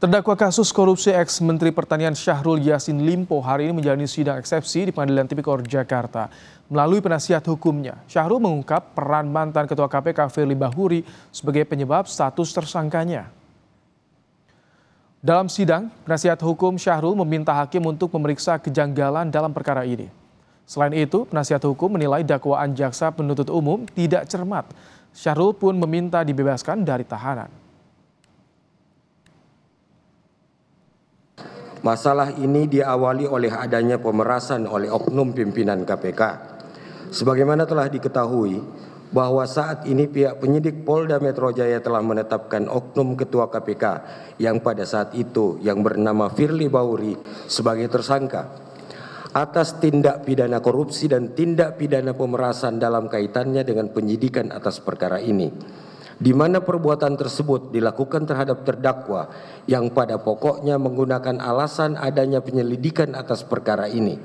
Terdakwa kasus korupsi ex-Menteri Pertanian Syahrul Yasin Limpo hari ini menjalani sidang eksepsi di Pengadilan Tipikor Jakarta. Melalui penasihat hukumnya, Syahrul mengungkap peran mantan Ketua KPK Firly Bahuri sebagai penyebab status tersangkanya. Dalam sidang, penasihat hukum Syahrul meminta hakim untuk memeriksa kejanggalan dalam perkara ini. Selain itu, penasihat hukum menilai dakwaan jaksa penuntut umum tidak cermat. Syahrul pun meminta dibebaskan dari tahanan. Masalah ini diawali oleh adanya pemerasan oleh oknum pimpinan KPK. Sebagaimana telah diketahui bahwa saat ini pihak penyidik Polda Metro Jaya telah menetapkan oknum ketua KPK yang pada saat itu yang bernama Firly Bauri sebagai tersangka atas tindak pidana korupsi dan tindak pidana pemerasan dalam kaitannya dengan penyidikan atas perkara ini di mana perbuatan tersebut dilakukan terhadap terdakwa yang pada pokoknya menggunakan alasan adanya penyelidikan atas perkara ini